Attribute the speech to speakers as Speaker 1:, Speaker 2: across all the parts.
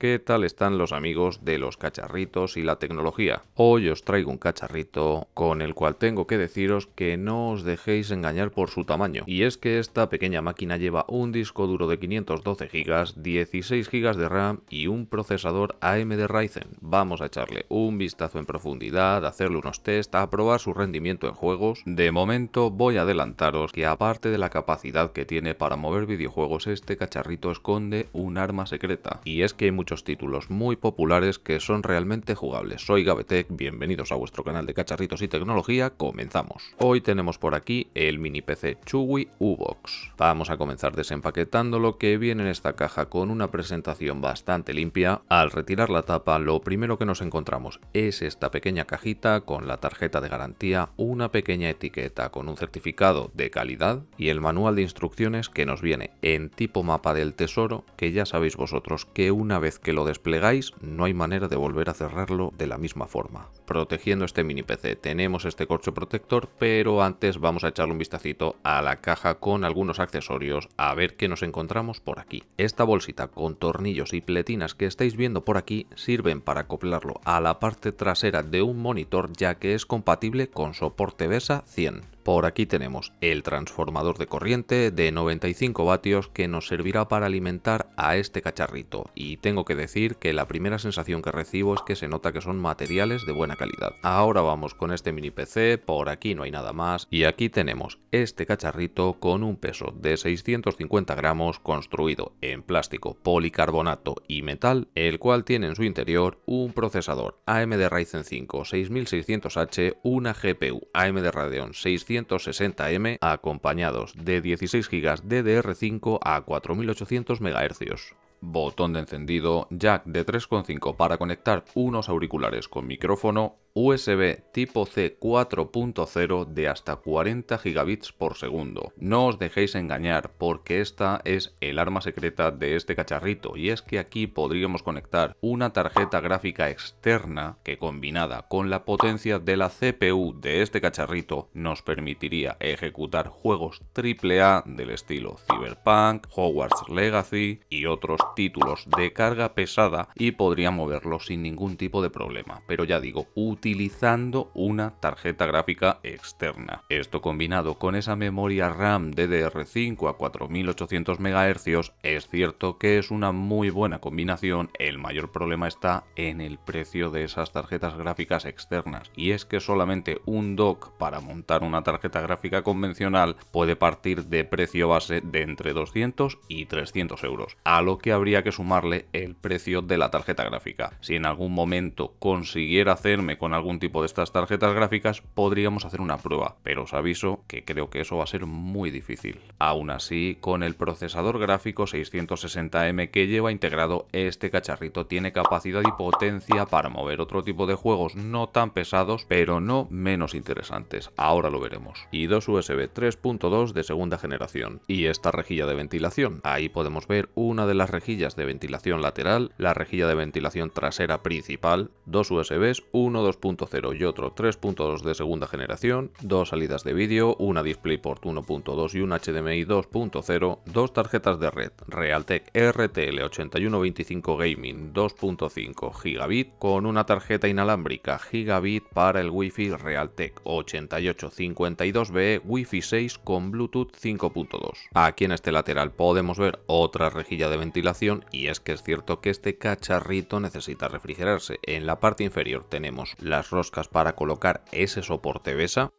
Speaker 1: qué tal están los amigos de los cacharritos y la tecnología. Hoy os traigo un cacharrito con el cual tengo que deciros que no os dejéis engañar por su tamaño. Y es que esta pequeña máquina lleva un disco duro de 512 GB, 16 GB de RAM y un procesador AMD Ryzen. Vamos a echarle un vistazo en profundidad, a hacerle unos test, a probar su rendimiento en juegos. De momento voy a adelantaros que aparte de la capacidad que tiene para mover videojuegos, este cacharrito esconde un arma secreta. Y es que títulos muy populares que son realmente jugables. Soy Gavetech, bienvenidos a vuestro canal de cacharritos y tecnología, comenzamos. Hoy tenemos por aquí el mini PC Chewy U-Box. Vamos a comenzar desempaquetándolo que viene en esta caja con una presentación bastante limpia. Al retirar la tapa, lo primero que nos encontramos es esta pequeña cajita con la tarjeta de garantía, una pequeña etiqueta con un certificado de calidad y el manual de instrucciones que nos viene en tipo mapa del tesoro, que ya sabéis vosotros que una vez que lo desplegáis no hay manera de volver a cerrarlo de la misma forma. Protegiendo este mini PC tenemos este corcho protector, pero antes vamos a echarle un vistacito a la caja con algunos accesorios a ver qué nos encontramos por aquí. Esta bolsita con tornillos y pletinas que estáis viendo por aquí sirven para acoplarlo a la parte trasera de un monitor ya que es compatible con soporte BESA 100. Por aquí tenemos el transformador de corriente de 95 vatios que nos servirá para alimentar a este cacharrito y tengo que decir que la primera sensación que recibo es que se nota que son materiales de buena calidad. Ahora vamos con este mini PC, por aquí no hay nada más y aquí tenemos este cacharrito con un peso de 650 gramos construido en plástico, policarbonato y metal, el cual tiene en su interior un procesador AMD Ryzen 5 6600H, una GPU AMD Radeon 600 160 m acompañados de 16 GB DDR5 a 4800 MHz botón de encendido, jack de 3.5 para conectar unos auriculares con micrófono, USB tipo C 4.0 de hasta 40 gigabits por segundo. No os dejéis engañar porque esta es el arma secreta de este cacharrito y es que aquí podríamos conectar una tarjeta gráfica externa que combinada con la potencia de la CPU de este cacharrito nos permitiría ejecutar juegos AAA del estilo Cyberpunk, Hogwarts Legacy y otros títulos de carga pesada y podría moverlo sin ningún tipo de problema, pero ya digo, utilizando una tarjeta gráfica externa. Esto combinado con esa memoria RAM DDR5 a 4800 MHz es cierto que es una muy buena combinación, el mayor problema está en el precio de esas tarjetas gráficas externas y es que solamente un dock para montar una tarjeta gráfica convencional puede partir de precio base de entre 200 y 300 euros, a lo que habría que sumarle el precio de la tarjeta gráfica. Si en algún momento consiguiera hacerme con algún tipo de estas tarjetas gráficas, podríamos hacer una prueba, pero os aviso que creo que eso va a ser muy difícil. Aún así, con el procesador gráfico 660M que lleva integrado, este cacharrito tiene capacidad y potencia para mover otro tipo de juegos no tan pesados, pero no menos interesantes. Ahora lo veremos. Y 2 USB 3.2 de segunda generación. Y esta rejilla de ventilación. Ahí podemos ver una de las rejillas de ventilación lateral, la rejilla de ventilación trasera principal, dos USBs, uno 2.0 y otro 3.2 de segunda generación, dos salidas de vídeo, una DisplayPort 1.2 y un HDMI 2.0, dos tarjetas de red Realtek RTL 8125 Gaming 2.5 Gigabit con una tarjeta inalámbrica Gigabit para el wifi fi Realtek 8852B wifi 6 con Bluetooth 5.2. Aquí en este lateral podemos ver otra rejilla de ventilación y es que es cierto que este cacharrito necesita refrigerarse. En la parte inferior tenemos las roscas para colocar ese soporte besa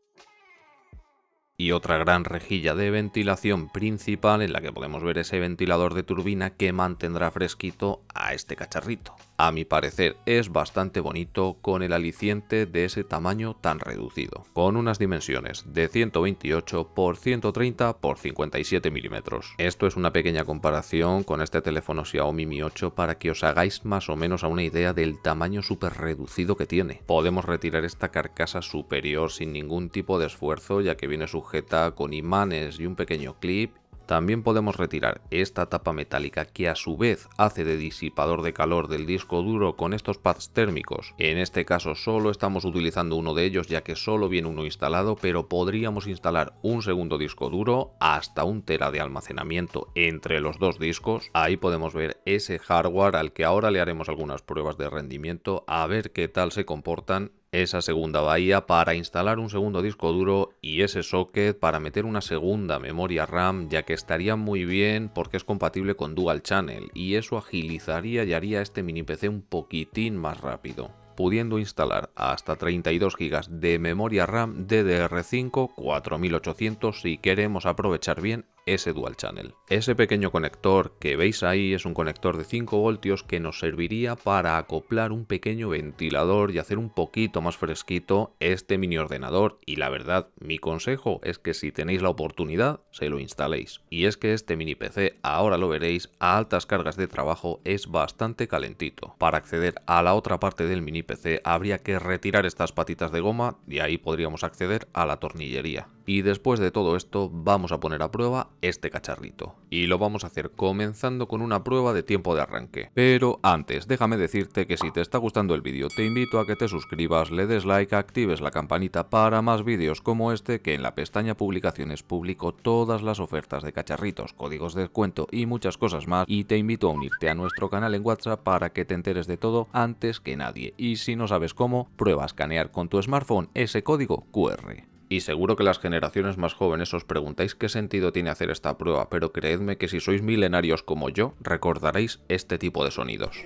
Speaker 1: y otra gran rejilla de ventilación principal en la que podemos ver ese ventilador de turbina que mantendrá fresquito a este cacharrito. A mi parecer es bastante bonito con el aliciente de ese tamaño tan reducido, con unas dimensiones de 128 x 130 x 57 milímetros. Esto es una pequeña comparación con este teléfono Xiaomi Mi 8 para que os hagáis más o menos a una idea del tamaño súper reducido que tiene. Podemos retirar esta carcasa superior sin ningún tipo de esfuerzo ya que viene sujeto con imanes y un pequeño clip. También podemos retirar esta tapa metálica que a su vez hace de disipador de calor del disco duro con estos pads térmicos. En este caso solo estamos utilizando uno de ellos ya que solo viene uno instalado pero podríamos instalar un segundo disco duro hasta un tera de almacenamiento entre los dos discos. Ahí podemos ver ese hardware al que ahora le haremos algunas pruebas de rendimiento a ver qué tal se comportan esa segunda bahía para instalar un segundo disco duro y ese socket para meter una segunda memoria RAM ya que estaría muy bien porque es compatible con Dual Channel y eso agilizaría y haría este mini PC un poquitín más rápido pudiendo instalar hasta 32 GB de memoria RAM DDR5 4800 si queremos aprovechar bien ese dual channel. Ese pequeño conector que veis ahí es un conector de 5 voltios que nos serviría para acoplar un pequeño ventilador y hacer un poquito más fresquito este mini ordenador y la verdad mi consejo es que si tenéis la oportunidad se lo instaléis. Y es que este mini PC ahora lo veréis a altas cargas de trabajo es bastante calentito. Para acceder a la otra parte del mini PC habría que retirar estas patitas de goma y ahí podríamos acceder a la tornillería. Y después de todo esto vamos a poner a prueba este cacharrito. Y lo vamos a hacer comenzando con una prueba de tiempo de arranque. Pero antes, déjame decirte que si te está gustando el vídeo, te invito a que te suscribas, le des like, actives la campanita para más vídeos como este, que en la pestaña publicaciones publico todas las ofertas de cacharritos, códigos de descuento y muchas cosas más. Y te invito a unirte a nuestro canal en WhatsApp para que te enteres de todo antes que nadie. Y si no sabes cómo, prueba a escanear con tu smartphone ese código QR. Y seguro que las generaciones más jóvenes os preguntáis qué sentido tiene hacer esta prueba, pero creedme que si sois milenarios como yo, recordaréis este tipo de sonidos.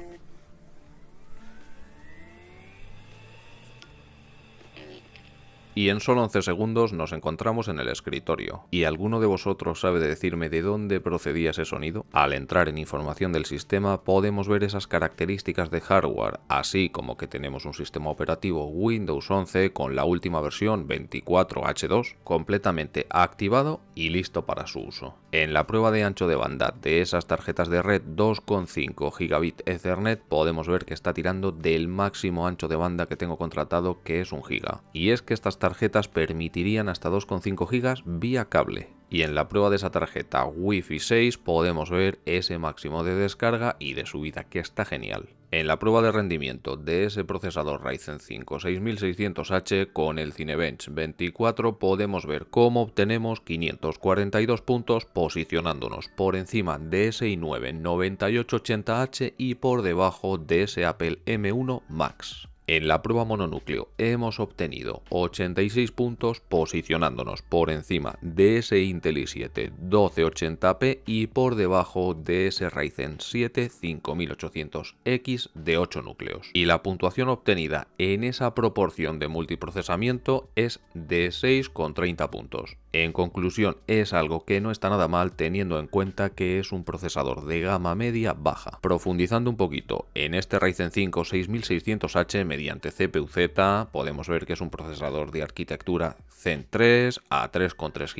Speaker 1: Y en solo 11 segundos nos encontramos en el escritorio. ¿Y alguno de vosotros sabe decirme de dónde procedía ese sonido? Al entrar en información del sistema podemos ver esas características de hardware, así como que tenemos un sistema operativo Windows 11 con la última versión 24H2 completamente activado y listo para su uso. En la prueba de ancho de banda de esas tarjetas de red 2.5 gigabit Ethernet podemos ver que está tirando del máximo ancho de banda que tengo contratado que es un giga. Y es que estas tarjetas permitirían hasta 2,5 GB vía cable. Y en la prueba de esa tarjeta Wi-Fi 6 podemos ver ese máximo de descarga y de subida que está genial. En la prueba de rendimiento de ese procesador Ryzen 5 6600H con el Cinebench 24 podemos ver cómo obtenemos 542 puntos posicionándonos por encima de ese i9 9880H y por debajo de ese Apple M1 Max. En la prueba mononúcleo hemos obtenido 86 puntos posicionándonos por encima de ese Intel i7 1280p y por debajo de ese Ryzen 7 5800X de 8 núcleos. Y la puntuación obtenida en esa proporción de multiprocesamiento es de 6,30 puntos. En conclusión, es algo que no está nada mal teniendo en cuenta que es un procesador de gama media baja. Profundizando un poquito, en este Ryzen 5 6600H mediante CPU-Z podemos ver que es un procesador de arquitectura Zen 3 a 3,3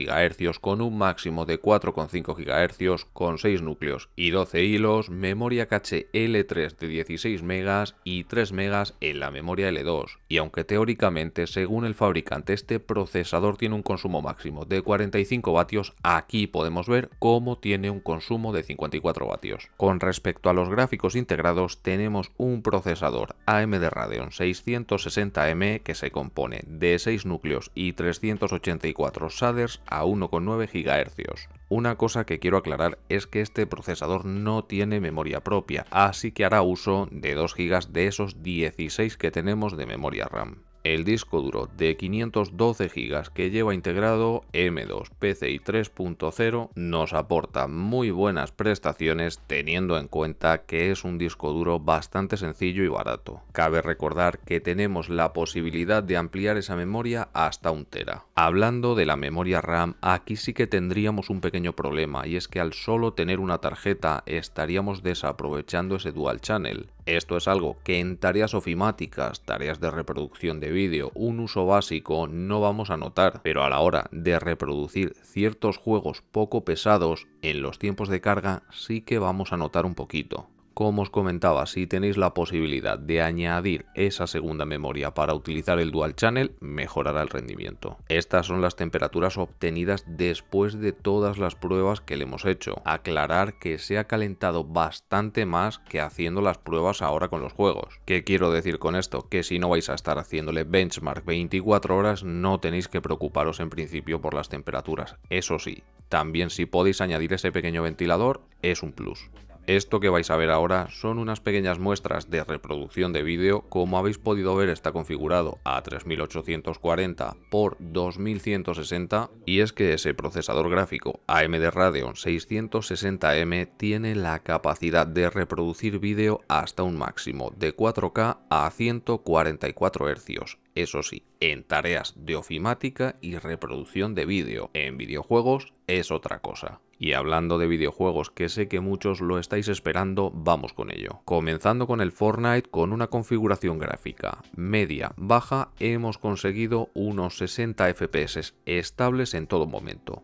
Speaker 1: GHz con un máximo de 4,5 GHz con 6 núcleos y 12 hilos, memoria caché L3 de 16 MB y 3 MB en la memoria L2. Y aunque teóricamente según el fabricante este procesador tiene un consumo máximo de 45 vatios, aquí podemos ver cómo tiene un consumo de 54 vatios. Con respecto a los gráficos integrados, tenemos un procesador AMD Radeon 660M que se compone de 6 núcleos y 384 shaders a 1,9 GHz. Una cosa que quiero aclarar es que este procesador no tiene memoria propia, así que hará uso de 2 GB de esos 16 que tenemos de memoria RAM el disco duro de 512 GB que lleva integrado M2 PCI 3.0 nos aporta muy buenas prestaciones teniendo en cuenta que es un disco duro bastante sencillo y barato. Cabe recordar que tenemos la posibilidad de ampliar esa memoria hasta un tera. Hablando de la memoria RAM, aquí sí que tendríamos un pequeño problema y es que al solo tener una tarjeta estaríamos desaprovechando ese dual channel. Esto es algo que en tareas ofimáticas, tareas de reproducción de vídeo, un uso básico no vamos a notar, pero a la hora de reproducir ciertos juegos poco pesados, en los tiempos de carga sí que vamos a notar un poquito. Como os comentaba, si tenéis la posibilidad de añadir esa segunda memoria para utilizar el dual channel, mejorará el rendimiento. Estas son las temperaturas obtenidas después de todas las pruebas que le hemos hecho. Aclarar que se ha calentado bastante más que haciendo las pruebas ahora con los juegos. ¿Qué quiero decir con esto? Que si no vais a estar haciéndole benchmark 24 horas, no tenéis que preocuparos en principio por las temperaturas. Eso sí, también si podéis añadir ese pequeño ventilador, es un plus. Esto que vais a ver ahora son unas pequeñas muestras de reproducción de vídeo, como habéis podido ver está configurado a 3840 x 2160 y es que ese procesador gráfico AMD Radeon 660M tiene la capacidad de reproducir vídeo hasta un máximo de 4K a 144 Hz, eso sí, en tareas de ofimática y reproducción de vídeo en videojuegos es otra cosa. Y hablando de videojuegos, que sé que muchos lo estáis esperando, vamos con ello. Comenzando con el Fortnite, con una configuración gráfica media baja, hemos conseguido unos 60 FPS estables en todo momento.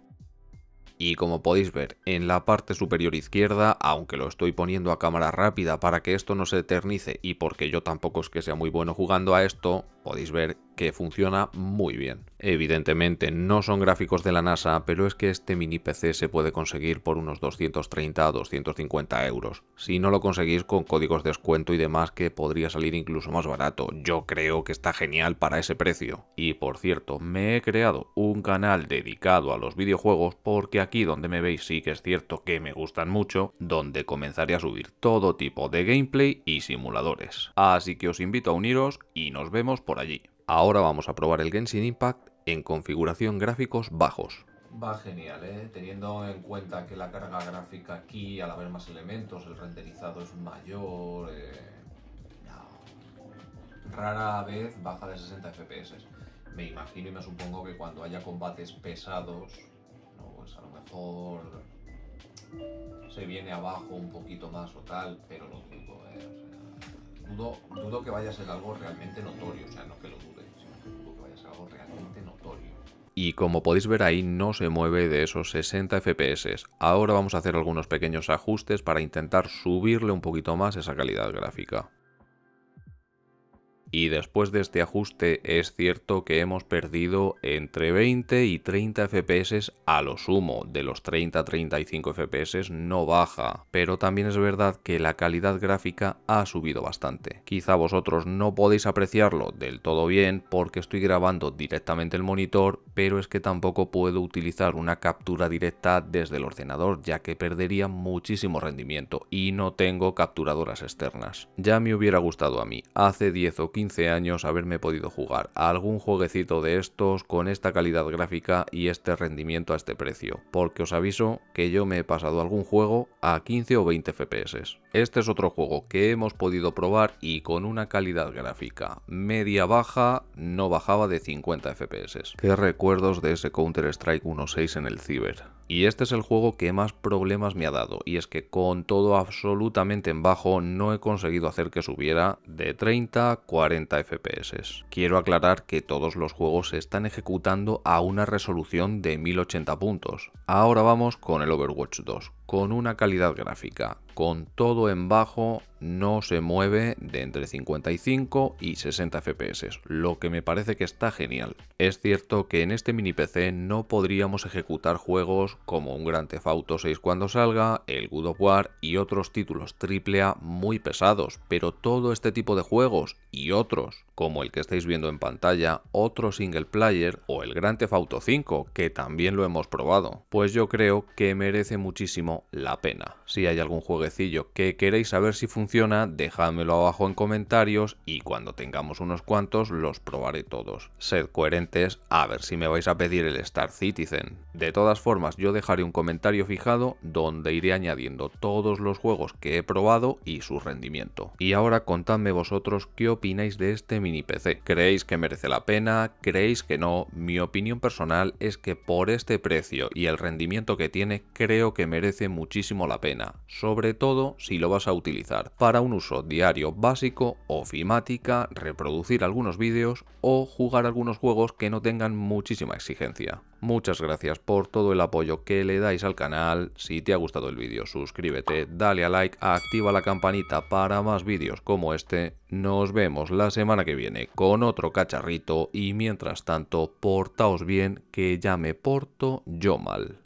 Speaker 1: Y como podéis ver en la parte superior izquierda, aunque lo estoy poniendo a cámara rápida para que esto no se eternice y porque yo tampoco es que sea muy bueno jugando a esto, podéis ver que funciona muy bien. Evidentemente no son gráficos de la NASA, pero es que este mini PC se puede conseguir por unos 230 a 250 euros. Si no lo conseguís con códigos de descuento y demás que podría salir incluso más barato, yo creo que está genial para ese precio. Y por cierto, me he creado un canal dedicado a los videojuegos porque aquí donde me veis sí que es cierto que me gustan mucho, donde comenzaré a subir todo tipo de gameplay y simuladores. Así que os invito a uniros y nos vemos por allí. Ahora vamos a probar el Genshin Impact en configuración gráficos bajos. Va genial, ¿eh? teniendo en cuenta que la carga gráfica aquí, al haber más elementos, el renderizado es mayor... Eh, Rara vez baja de 60 FPS. Me imagino y me supongo que cuando haya combates pesados, pues a lo mejor se viene abajo un poquito más o tal, pero lo único es... ¿eh? dudo, que vaya a ser algo realmente notorio, o sea, no que lo dude, sino que dudo que vaya a ser algo realmente notorio. Y como podéis ver ahí no se mueve de esos 60 FPS. Ahora vamos a hacer algunos pequeños ajustes para intentar subirle un poquito más esa calidad gráfica y después de este ajuste es cierto que hemos perdido entre 20 y 30 FPS a lo sumo, de los 30 a 35 FPS no baja, pero también es verdad que la calidad gráfica ha subido bastante. Quizá vosotros no podéis apreciarlo del todo bien porque estoy grabando directamente el monitor, pero es que tampoco puedo utilizar una captura directa desde el ordenador ya que perdería muchísimo rendimiento y no tengo capturadoras externas. Ya me hubiera gustado a mí hace 10 o 15 15 años haberme podido jugar a algún jueguecito de estos con esta calidad gráfica y este rendimiento a este precio, porque os aviso que yo me he pasado algún juego a 15 o 20 FPS. Este es otro juego que hemos podido probar y con una calidad gráfica media baja no bajaba de 50 FPS. Qué recuerdos de ese Counter-Strike 1.6 en el ciber. Y este es el juego que más problemas me ha dado, y es que con todo absolutamente en bajo no he conseguido hacer que subiera de 30 a 40 FPS. Quiero aclarar que todos los juegos se están ejecutando a una resolución de 1080 puntos. Ahora vamos con el Overwatch 2, con una calidad gráfica, con todo en bajo no se mueve de entre 55 y 60 FPS, lo que me parece que está genial. Es cierto que en este mini PC no podríamos ejecutar juegos como un Grand Theft Auto 6 cuando salga, el Good of War y otros títulos AAA muy pesados, pero todo este tipo de juegos y otros, como el que estáis viendo en pantalla, otro single player o el Grand Theft Auto 5, que también lo hemos probado, pues yo creo que merece muchísimo la pena. Si hay algún jueguecillo que queréis saber si funciona funciona, dejádmelo abajo en comentarios y cuando tengamos unos cuantos los probaré todos. Sed coherentes a ver si me vais a pedir el Star Citizen. De todas formas, yo dejaré un comentario fijado donde iré añadiendo todos los juegos que he probado y su rendimiento. Y ahora contadme vosotros qué opináis de este mini PC. ¿Creéis que merece la pena? ¿Creéis que no? Mi opinión personal es que por este precio y el rendimiento que tiene creo que merece muchísimo la pena, sobre todo si lo vas a utilizar para un uso diario básico, ofimática, reproducir algunos vídeos o jugar algunos juegos que no tengan muchísima exigencia. Muchas gracias por todo el apoyo que le dais al canal, si te ha gustado el vídeo suscríbete, dale a like, activa la campanita para más vídeos como este, nos vemos la semana que viene con otro cacharrito y mientras tanto portaos bien que ya me porto yo mal.